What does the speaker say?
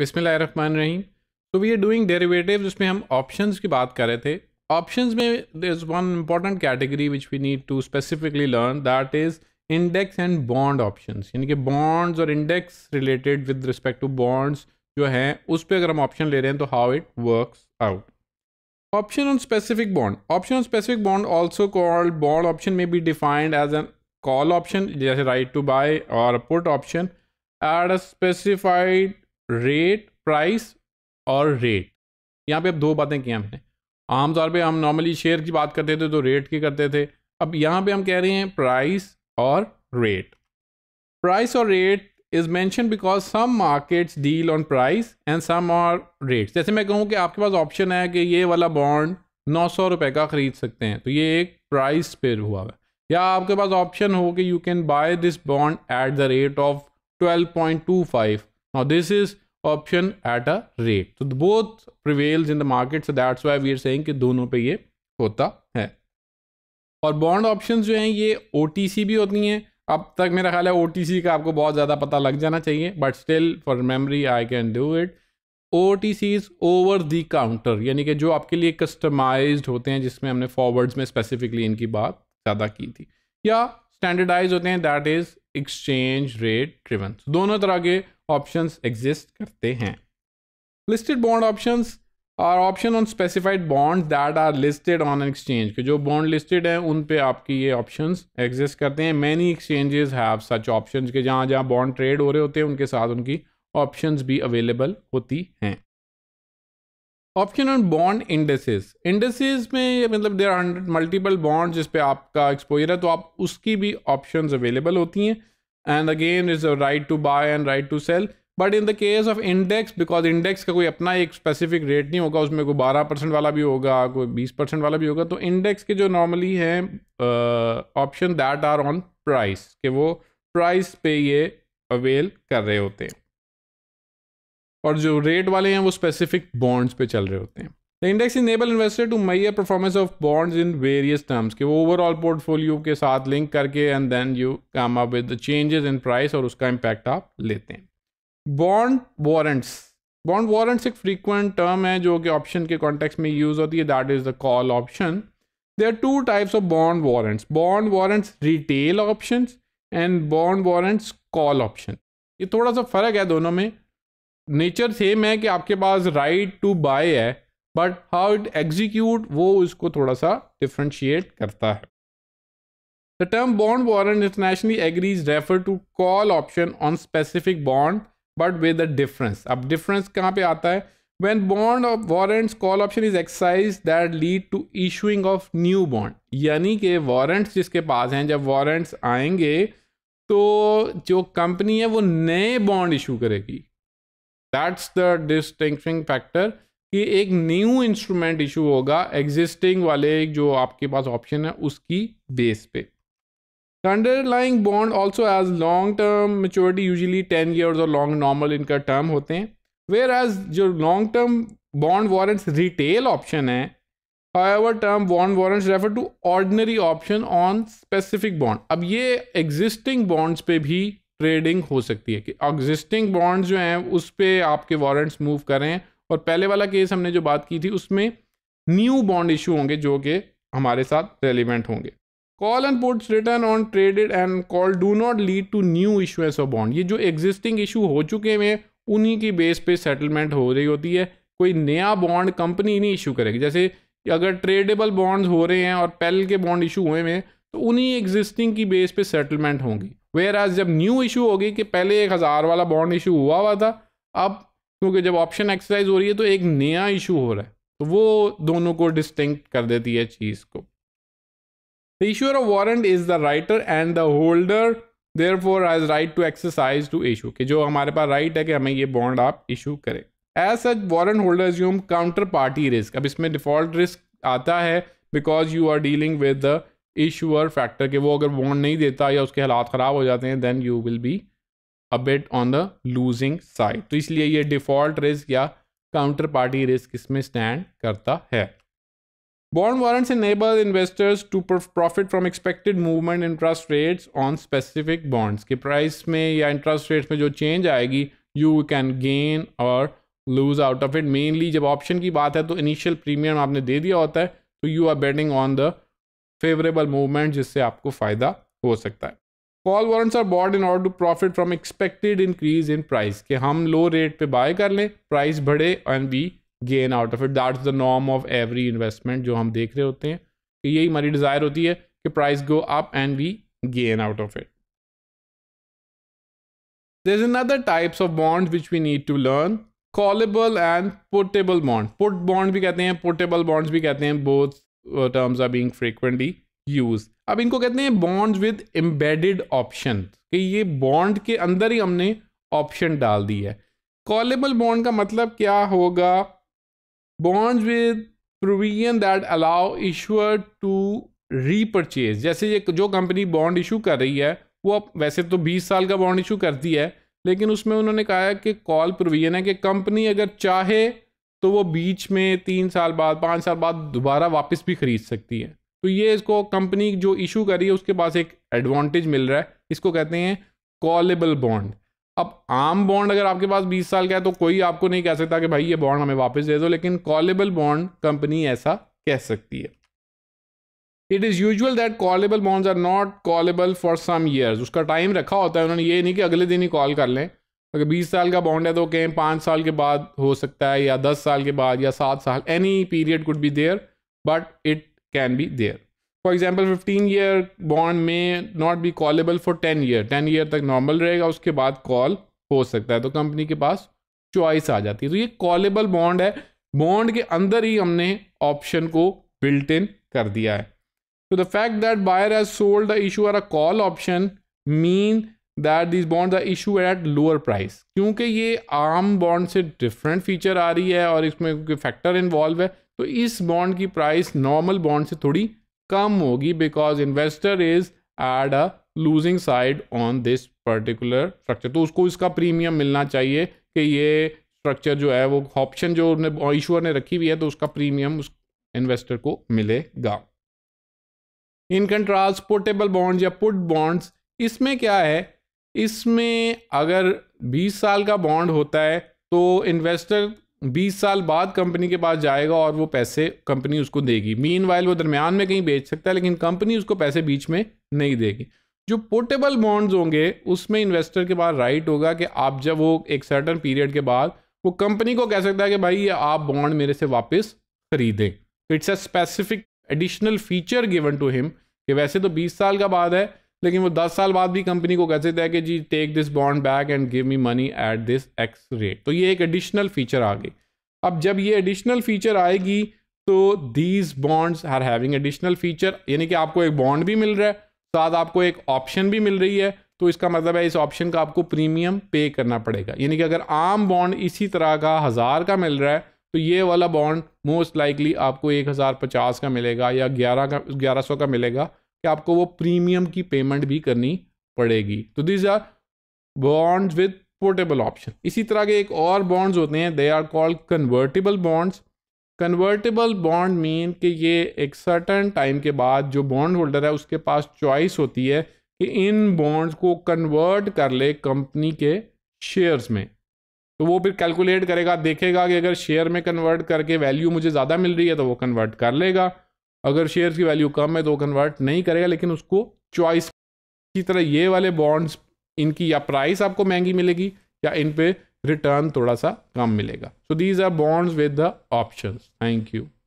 रहीम तो we are doing derivative जिसमें हम ऑप्शंस की बात कर रहे थे ऑप्शंस में there is one important category which we need to specifically learn that is index and bond options यानी कि बॉन्ड्स और index related with respect to bonds जो हैं उस पर अगर हम ऑप्शन ले रहे हैं तो how it work out option on specific bond option on specific bond also called bond option में be defined as an call option जैसे राइट टू बाय और put option at a specified rate price और rate यहाँ पे अब दो बातें की हमने आमतौर पे हम नॉर्मली शेयर की बात करते थे तो रेट की करते थे अब यहाँ पे हम कह रहे हैं प्राइस और रेट प्राइस और rate is mention because some markets deal on price and some are rate जैसे मैं कहूँ कि आपके पास ऑप्शन है कि ये वाला बॉन्ड नौ सौ का ख़रीद सकते हैं तो ये एक प्राइस पे हुआ है या आपके पास ऑप्शन हो कि you can buy this bond at the rate of 12.25 five this is option at a rate तो both prevails in the market so that's why we are saying कि दोनों पे ये होता है और बॉन्ड ऑप्शन जो हैं ये ओ भी होती हैं अब तक मेरा ख्याल है ओ का आपको बहुत ज़्यादा पता लग जाना चाहिए but still for memory I can do it O T C is over the counter यानी कि जो आपके लिए कस्टमाइज होते हैं जिसमें हमने फॉरवर्ड्स में स्पेसिफिकली इनकी बात ज़्यादा की थी या स्टैंडर्डाइज होते हैं दैट इज़ एक्सचेंज रेट ट्रिवन दोनों तरह के ऑप्शंस एग्जिस्ट करते हैं listed bond options are option on specified bond that are listed on exchange के जो बॉन्ड लिस्टेड हैं उन पे आपकी ये ऑप्शंस एग्जिस्ट करते हैं many exchanges have such options के जहाँ जहाँ बॉन्ड ट्रेड हो रहे होते हैं उनके साथ उनकी ऑप्शंस भी अवेलेबल होती हैं option on bond indices indices में मतलब देर हंड्रेड मल्टीपल बॉन्ड जिसपे आपका एक्सपोजर है तो आप उसकी भी ऑप्शन अवेलेबल होती हैं and again is right to buy and right to sell but in the case of index because index का कोई अपना एक स्पेसिफिक रेट नहीं होगा उसमें कोई बारह परसेंट वाला भी होगा कोई बीस परसेंट वाला भी होगा तो इंडेक्स के जो नॉर्मली हैं option that are on price कि वो प्राइस पे ये अवेल कर रहे होते हैं और जो रेट वाले हैं वो स्पेसिफिक बॉन्ड्स पे चल रहे होते हैं the index enable investor to measure performance of bonds in various terms के वो ओवरऑल पोर्टफोलियो के साथ लिंक करके and then you come up with changes in price और उसका इम्पैक्ट आप लेते हैं बॉन्ड वारंट्स बॉन्ड वारंट्स एक फ्रीक्वेंट टर्म है जो कि ऑप्शन के कॉन्टेक्स में यूज होती है that is the call option there are two types of bond warrants bond warrants retail option and bond warrants call option ये थोड़ा सा फर्क है दोनों में नेचर सेम है कि आपके पास राइट टू बाय है बट हाउ इट एग्जीक्यूट वो उसको थोड़ा सा डिफ्रेंशिएट करता है the term bond warrant internationally agrees refer to call option on specific bond but with a difference अब डिफरेंस कहाँ पे आता है when bond of warrants call option is exercise that lead to issuing of new bond यानी कि warrants जिसके पास हैं जब वॉरेंट्स आएंगे तो जो कंपनी है वो नए बॉन्ड इशू करेगी दैट्स द डिस्टिंग फैक्टर कि एक न्यू इंस्ट्रूमेंट इशू होगा एग्जिस्टिंग वाले जो आपके पास ऑप्शन है उसकी बेस पे underlying bond also as long term maturity usually ten years और लॉन्ग नॉर्मल इनका टर्म होते हैं वेयर एज जो long term bond warrants retail option है however term bond warrants refer to ordinary option on specific bond अब ये existing bonds पे भी ट्रेडिंग हो सकती है कि एग्जिस्टिंग बॉन्ड्स जो हैं उस पर आपके वॉरेंट्स मूव करें और पहले वाला केस हमने जो बात की थी उसमें न्यू बॉन्ड इशू होंगे जो कि हमारे साथ रेलिवेंट होंगे call and puts return on traded and call do not lead to new issuance of bond ये जो एग्जिस्टिंग इशू हो चुके हैं उन्हीं की बेस पे सेटलमेंट हो रही होती है कोई नया बॉन्ड कंपनी नहीं इशू करेगी जैसे अगर ट्रेडेबल बॉन्ड्स हो रहे हैं और पहले के बॉन्ड इशू हुए हैं तो उन्हीं एग्जिस्टिंग की बेस पे सेटलमेंट होंगी वेयर आज जब न्यू इशू होगी कि पहले एक हज़ार वाला बॉन्ड इशू हुआ हुआ था अब क्योंकि जब ऑप्शन एक्सरसाइज हो रही है तो एक नया इशू हो रहा है तो वो दोनों को डिस्टिंक्ट कर देती है चीज़ को the issuer of warrant is the writer and the holder therefore as right to exercise to issue कि जो हमारे पास राइट है कि हमें ये बॉन्ड आप इशू करें as such warrant holder assume counter party risk अब इसमें डिफॉल्ट रिस्क आता है because you are dealing with the issuer factor कि वो अगर बॉन्ड नहीं देता या उसके हालात ख़राब हो जाते हैं then you will be abet on the losing side तो इसलिए ये डिफॉल्ट रिस्क या काउंटर पार्टी रिस्क इसमें स्टैंड करता है bond warrants enable investors to profit from expected movement interest rates on specific bonds के प्राइस में या इंटरेस्ट रेट्स में जो चेंज आएगी यू कैन गेन और lose out of it mainly जब ऑप्शन की बात है तो इनिशियल प्रीमियम आपने दे दिया होता है तो you are betting on the favourable movement जिससे आपको फ़ायदा हो सकता है call warrants are bought in order to profit from expected increase in price कि हम लो रेट पे बाय कर लें प्राइस बढ़े and we gain out of it that is the norm of every investment जो हम देख रहे होते हैं कि यही हमारी डिज़ायर होती है कि price go up and we gain out of it is another types of bonds which we need to learn callable and portable bond put bond भी कहते हैं पोर्टेबल बॉन्ड्स भी कहते हैं both terms are being frequently use अब इनको कहते हैं बॉन्ड विद एम्बेडेड ऑप्शन कि ये बॉन्ड के अंदर ही हमने ऑप्शन डाल दी है कॉलेबल बॉन्ड का मतलब क्या होगा bond with provision that allow issuer to repurchase जैसे ये जो कंपनी बॉन्ड इशू कर रही है वो अब वैसे तो 20 साल का बॉन्ड इशू करती है लेकिन उसमें उन्होंने कहा है कि कॉल प्रोविजन है कि कंपनी अगर चाहे तो वो बीच में तीन साल बाद पाँच साल बाद दोबारा वापस भी खरीद सकती है तो ये इसको कंपनी जो इशू कर रही है उसके पास एक एडवांटेज मिल रहा है इसको कहते हैं कॉलेबल बॉन्ड अब आम बॉन्ड अगर आपके पास 20 साल का है तो कोई आपको नहीं कह सकता कि भाई ये बॉन्ड हमें वापस दे दो लेकिन कॉलेबल बॉन्ड कंपनी ऐसा कह सकती है it is usual that callable bonds are not callable for some years उसका टाइम रखा होता है उन्होंने ये नहीं कि अगले दिन ही कॉल कर लें अगर बीस साल का बॉन्ड है तो कहें पाँच साल के बाद हो सकता है या दस साल के बाद या सात साल any period could be there but it can be there. For example fifteen year bond में not be callable for ten year ten year तक नॉर्मल रहेगा उसके बाद कॉल हो सकता है तो कंपनी के पास चॉइस आ जाती है तो ये कॉलेबल बॉन्ड है बॉन्ड के अंदर ही हमने ऑप्शन को बिल्ट इन कर दिया है तो the fact that buyer has sold the issue are a call option mean that this bond the issue at lower price क्योंकि ये आम बॉन्ड से डिफरेंट फीचर आ रही है और इसमें फैक्टर इन्वॉल्व है तो इस बॉन्ड की प्राइस नॉर्मल बॉन्ड से थोड़ी कम होगी because investor is at a losing side on this particular structure तो उसको इसका प्रीमियम मिलना चाहिए कि ये स्ट्रक्चर जो है वो ऑप्शन जो ईश्वर ने रखी हुई है तो उसका प्रीमियम उस इन्वेस्टर को मिलेगा इन कंट्रास पोर्टेबल बॉन्ड या पुट बॉन्ड्स इसमें क्या है इसमें अगर 20 साल का बॉन्ड होता है तो इन्वेस्टर बीस साल बाद कंपनी के पास जाएगा और वो पैसे कंपनी उसको देगी मीन वाइल वो दरमियान में कहीं बेच सकता है लेकिन कंपनी उसको पैसे बीच में नहीं देगी जो पोर्टेबल बॉन्ड्स होंगे उसमें इन्वेस्टर के पास राइट होगा कि आप जब वो एक सर्टन पीरियड के बाद वो कंपनी को कह सकता है कि भाई ये आप बॉन्ड मेरे से वापस खरीदें it's a specific additional feature given to him कि वैसे तो 20 साल का बाद है लेकिन वो दस साल बाद भी कंपनी को कैसे दे कि जी take this bond back and give me money at this X rate तो ये एक एडिशनल फीचर आ गई अब जब ये एडिशनल फीचर आएगी तो these bonds are having additional feature यानी कि आपको एक बॉन्ड भी मिल रहा है साथ आपको एक ऑप्शन भी मिल रही है तो इसका मतलब है इस ऑप्शन का आपको प्रीमियम पे करना पड़ेगा यानी कि अगर आम बॉन्ड इसी तरह का हज़ार का मिल रहा है तो ये वाला बॉन्ड मोस्ट लाइकली आपको एक हज़ार पचास का मिलेगा या ग्यारह का ग्यारह सौ का मिलेगा कि आपको वो प्रीमियम की पेमेंट भी करनी पड़ेगी तो this are bonds with portable option इसी तरह के एक और बॉन्ड्स होते हैं they are called convertible bonds convertible bond mean कि ये एक सर्टन टाइम के बाद जो बॉन्ड होल्डर है उसके पास चॉइस होती है कि इन बॉन्ड्स को कन्वर्ट कर ले कंपनी के शेयर्स में तो वो फिर कैलकुलेट करेगा देखेगा कि अगर शेयर में कन्वर्ट करके वैल्यू मुझे ज़्यादा मिल रही है तो वो कन्वर्ट कर लेगा अगर शेयर्स की वैल्यू कम है तो कन्वर्ट नहीं करेगा लेकिन उसको चॉइस की तरह ये वाले बॉन्ड्स इनकी या प्राइस आपको महंगी मिलेगी या इन पे रिटर्न थोड़ा सा कम मिलेगा so these are bonds with the option thank you